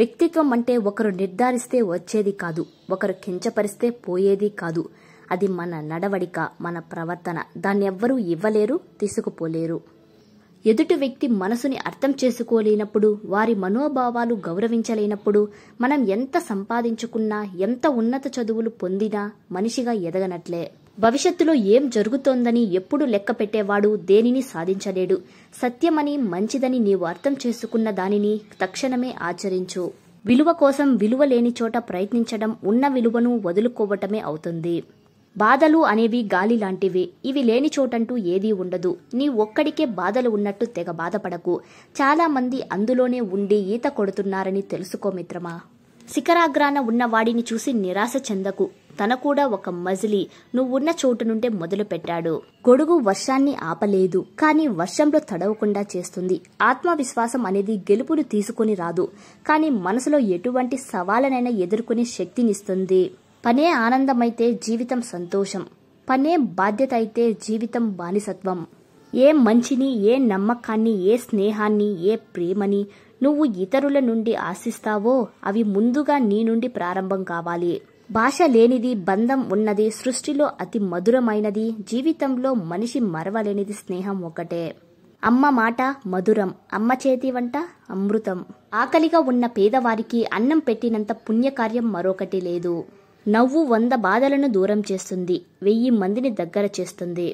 వ్యక్తిత్వం అంటే ఒకరు నిర్ధారిస్తే వచ్చేది కాదు ఒకరు కించపరిస్తే పోయేది కాదు అది మన నడవడిక మన ప్రవర్తన దాన్ని ఎవ్వరూ ఇవ్వలేరు తీసుకుపోలేరు ఎదుటి వ్యక్తి మనసుని అర్థం చేసుకోలేనప్పుడు వారి మనోభావాలు గౌరవించలేనప్పుడు మనం ఎంత సంపాదించుకున్నా ఎంత ఉన్నత చదువులు పొందినా మనిషిగా ఎదగనట్లే భవిష్యత్తులో ఏం జరుగుతోందని ఎప్పుడు లెక్క పెట్టేవాడు దేనిని సాధించలేడు సత్యమని మంచిదని నీవు అర్థం చేసుకున్న దానిని తక్షణమే ఆచరించు విలువ కోసం విలువ లేని చోట ప్రయత్నించడం ఉన్న విలువను వదులుకోవటమే అవుతుంది బాధలు అనేవి గాలి లాంటివి ఇవి లేని చోటంటూ ఏదీ ఉండదు నీ ఒక్కడికే బాధలు ఉన్నట్టు తెగ బాధపడకు చాలామంది అందులోనే ఉండి ఈత కొడుతున్నారని తెలుసుకో మిత్రమా శిఖరాగ్రాన ఉన్నవాడిని చూసి నిరాశ చెందకు తన కూడా ఒక మజిలి నువ్వున్న చోటు నుండే మొదలుపెట్టాడు గొడుగు వర్షాన్ని ఆపలేదు కానీ వర్షంలో తడవకుండా చేస్తుంది ఆత్మవిశ్వాసం అనేది గెలుపును తీసుకుని రాదు కానీ మనసులో ఎటువంటి సవాలనైనా ఎదుర్కొనే శక్తినిస్తుంది పనే ఆనందమైతే జీవితం సంతోషం పనే బాధ్యత అయితే జీవితం బానిసత్వం ఏ మంచిని ఏ నమ్మకాన్ని ఏ స్నేహాన్ని ఏ ప్రేమని నువ్వు ఇతరుల నుండి ఆశిస్తావో అవి ముందుగా నీ నుండి ప్రారంభం కావాలి భాష లేనిది బంధం ఉన్నది సృష్టిలో అతి మధురమైనది జీవితంలో మనిషి మరవలేనిది స్నేహం ఒకటే అమ్మ మాట మధురం అమ్మ చేతి వంట అమృతం ఆకలిగా ఉన్న పేదవారికి అన్నం పెట్టినంత పుణ్యకార్యం మరొకటి లేదు నవ్వు వంద బాధలను దూరం చేస్తుంది వెయ్యి మందిని దగ్గర చేస్తుంది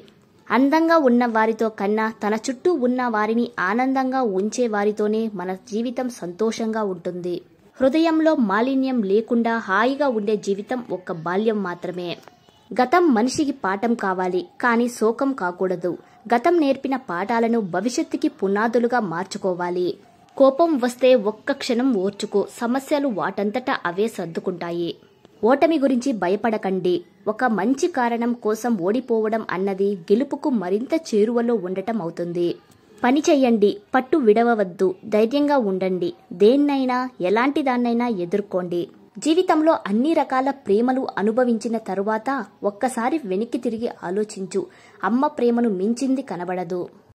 అందంగా ఉన్న వారితో కన్నా తన చుట్టూ ఉన్న వారిని ఆనందంగా ఉంచే వారితోనే మన జీవితం సంతోషంగా ఉంటుంది హృదయంలో మాలిన్యం లేకుండా హాయిగా ఉండే జీవితం ఒక్క బాల్యం మాత్రమే గతం మనిషికి పాఠం కావాలి కానీ శోకం కాకూడదు గతం నేర్పిన పాఠాలను భవిష్యత్తుకి పునాదులుగా మార్చుకోవాలి కోపం వస్తే ఒక్క క్షణం ఓర్చుకో సమస్యలు వాటంతటా అవే సర్దుకుంటాయి ఓటమి గురించి భయపడకండి ఒక మంచి కారణం కోసం ఓడిపోవడం అన్నది గెలుపుకు మరింత చేరువలో ఉండటం అవుతుంది పని చెయ్యండి పట్టు విడవవద్దు ధైర్యంగా ఉండండి దేన్నైనా ఎలాంటి దాన్నైనా ఎదుర్కోండి జీవితంలో అన్ని రకాల ప్రేమలు అనుభవించిన తరువాత ఒక్కసారి వెనక్కి తిరిగి ఆలోచించు అమ్మ ప్రేమను మించింది కనబడదు